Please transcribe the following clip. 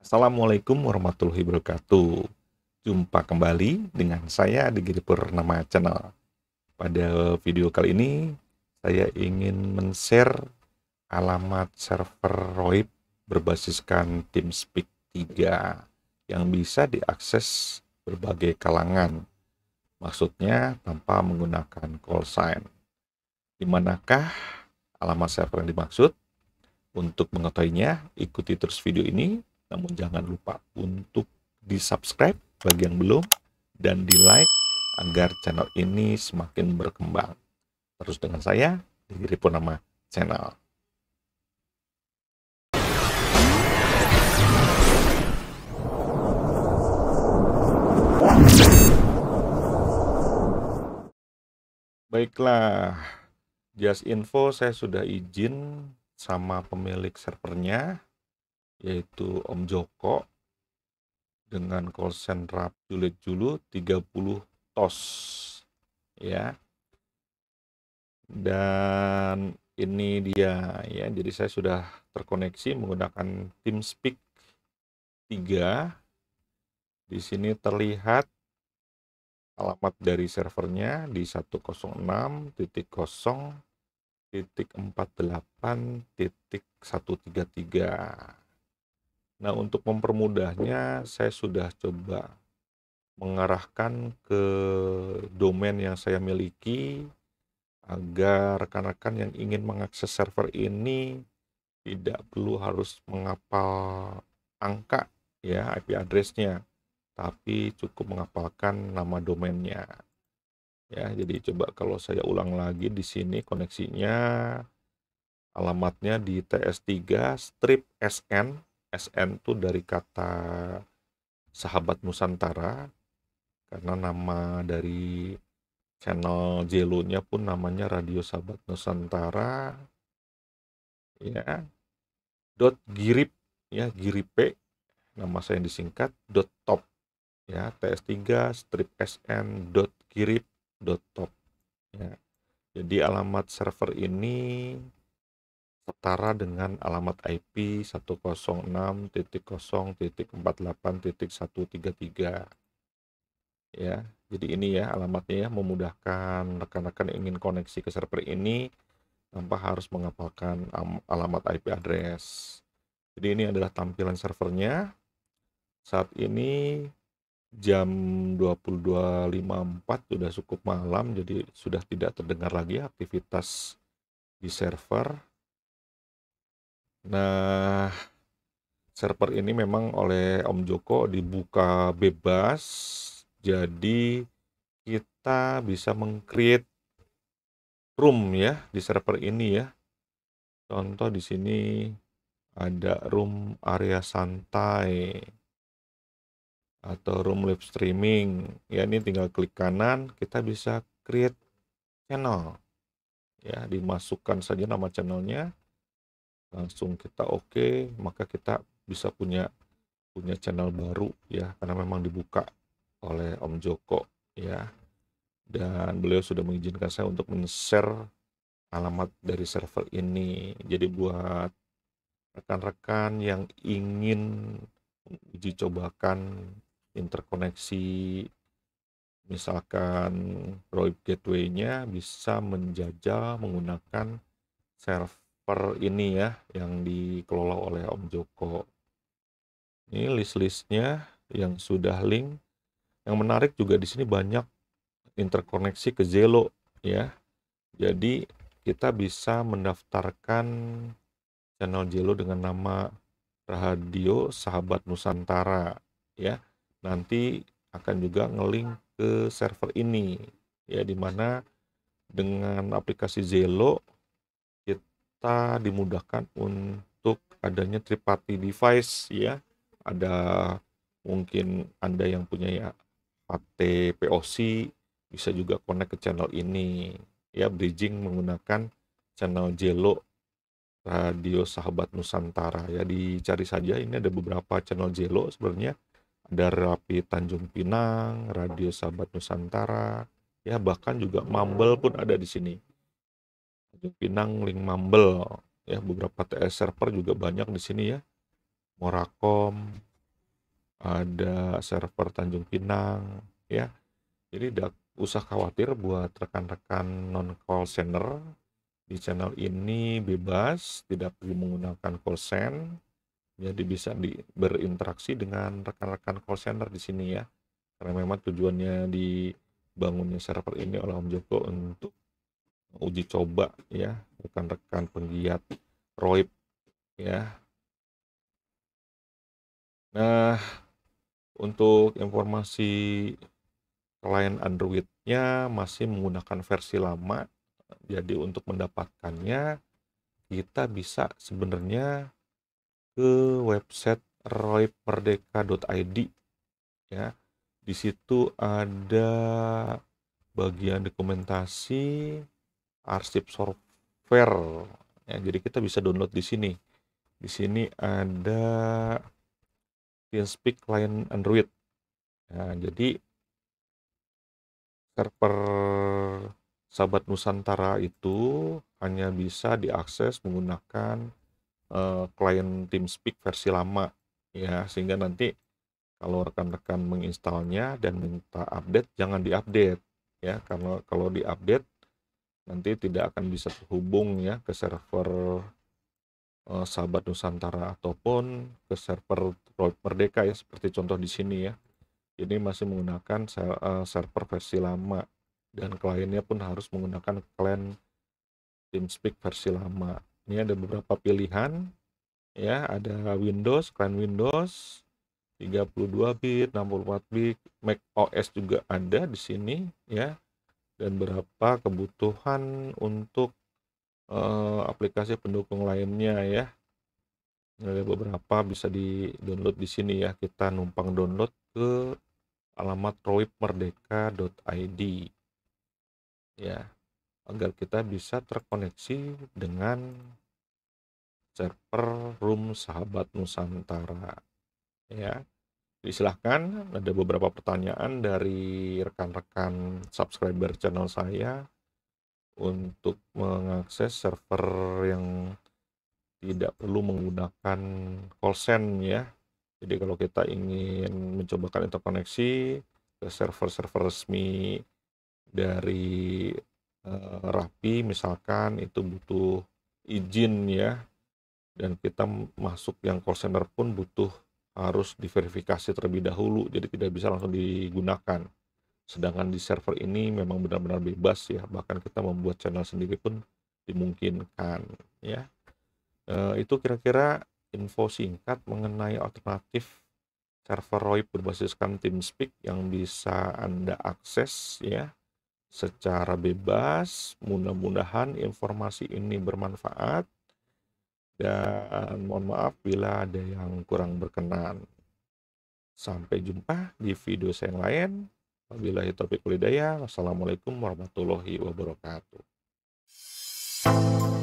Assalamualaikum warahmatullahi wabarakatuh. Jumpa kembali dengan saya di Giri Purnama Channel. Pada video kali ini, saya ingin men-share alamat server ROIP berbasiskan TeamSpeak 3 yang bisa diakses berbagai kalangan. Maksudnya tanpa menggunakan call sign. Dimanakah alamat server yang dimaksud? Untuk mengetahuinya, ikuti terus video ini namun jangan lupa untuk di subscribe bagi yang belum dan di like agar channel ini semakin berkembang. Terus dengan saya, Diri nama Channel. Baiklah, Just Info saya sudah izin sama pemilik servernya yaitu Om Joko dengan kolsen rap Juliet Julu 30 tos ya dan ini dia ya jadi saya sudah terkoneksi menggunakan TeamSpeak 3 di sini terlihat alamat dari servernya di 133 Nah, untuk mempermudahnya, saya sudah coba mengarahkan ke domain yang saya miliki agar rekan-rekan yang ingin mengakses server ini tidak perlu harus mengapal angka ya IP address-nya, tapi cukup mengapalkan nama domainnya. Ya, jadi coba kalau saya ulang lagi di sini koneksinya alamatnya di TS3 strip SN SN tuh dari kata sahabat Nusantara karena nama dari channel Jelunya pun namanya Radio Sahabat Nusantara ya dot girip ya giripe nama saya yang disingkat dot top ya ts3 strip sn dot girip dot top ya jadi alamat server ini setara dengan alamat IP 106.0.48.133 ya jadi ini ya alamatnya ya memudahkan rekan-rekan ingin koneksi ke server ini tanpa harus mengapalkan alamat IP address jadi ini adalah tampilan servernya saat ini jam 22.54 sudah cukup malam jadi sudah tidak terdengar lagi aktivitas di server Nah, server ini memang oleh Om Joko dibuka bebas, jadi kita bisa mengcreate room ya di server ini ya. Contoh di sini ada room area santai atau room live streaming. Ya ini tinggal klik kanan, kita bisa create channel. Ya, dimasukkan saja nama channelnya langsung kita oke okay, maka kita bisa punya punya channel baru ya karena memang dibuka oleh Om Joko ya dan beliau sudah mengizinkan saya untuk men-share alamat dari server ini jadi buat rekan-rekan yang ingin uji cobakan interkoneksi misalkan Roy Gateway-nya bisa menjajal menggunakan server per ini ya yang dikelola oleh Om Joko. Ini list-listnya yang sudah link. Yang menarik juga di sini banyak interkoneksi ke Zelo ya. Jadi kita bisa mendaftarkan channel Zelo dengan nama Radio Sahabat Nusantara ya. Nanti akan juga ngelink ke server ini ya dimana dengan aplikasi Zelo kita dimudahkan untuk adanya triparty device ya. Ada mungkin Anda yang punya ya HT POC bisa juga connect ke channel ini ya bridging menggunakan channel Jelo Radio Sahabat Nusantara ya dicari saja ini ada beberapa channel Jelo sebenarnya ada Rapi Tanjung Pinang, Radio Sahabat Nusantara ya bahkan juga Mumble pun ada di sini. Pinang, Link Mumble, ya beberapa TS server juga banyak di sini ya. Morakom, ada server Tanjung Pinang, ya. Jadi tidak usah khawatir buat rekan-rekan non call center di channel ini bebas, tidak perlu menggunakan call center, jadi bisa di, berinteraksi dengan rekan-rekan call center di sini ya. Karena memang tujuannya dibangunnya server ini oleh Om Joko untuk uji coba ya rekan-rekan penggiat roib ya nah untuk informasi klien Androidnya masih menggunakan versi lama jadi untuk mendapatkannya kita bisa sebenarnya ke website roibmerdeka.id ya di situ ada bagian dokumentasi arsip software. Ya, jadi kita bisa download di sini. Di sini ada TeamSpeak client Android. Nah, jadi server Sahabat Nusantara itu hanya bisa diakses menggunakan uh, eh, klien TeamSpeak versi lama ya sehingga nanti kalau rekan-rekan menginstalnya dan minta update jangan diupdate ya karena kalau diupdate nanti tidak akan bisa terhubung ya ke server eh, sahabat Nusantara ataupun ke server Merdeka ya seperti contoh di sini ya ini masih menggunakan eh, server versi lama dan kliennya pun harus menggunakan klien TeamSpeak versi lama. Ini ada beberapa pilihan ya, ada Windows, klien Windows 32 bit, 64 bit, Mac OS juga ada di sini ya dan berapa kebutuhan untuk e, aplikasi pendukung lainnya ya. Ada beberapa bisa di-download di sini ya. Kita numpang download ke alamat roipmerdeka.id ya agar kita bisa terkoneksi dengan server room sahabat Nusantara ya Silahkan, ada beberapa pertanyaan dari rekan-rekan subscriber channel saya untuk mengakses server yang tidak perlu menggunakan call send ya. Jadi kalau kita ingin mencobakan interkoneksi ke server-server resmi dari uh, Rapi misalkan itu butuh izin ya dan kita masuk yang call center pun butuh harus diverifikasi terlebih dahulu, jadi tidak bisa langsung digunakan. Sedangkan di server ini memang benar-benar bebas ya, bahkan kita membuat channel sendiri pun dimungkinkan ya. E, itu kira-kira info singkat mengenai alternatif server ROIP berbasiskan TeamSpeak yang bisa Anda akses ya secara bebas. Mudah-mudahan informasi ini bermanfaat dan mohon maaf bila ada yang kurang berkenan. Sampai jumpa di video saya yang lain. Wabillahi taufiq kulidaya. Wassalamualaikum warahmatullahi wabarakatuh.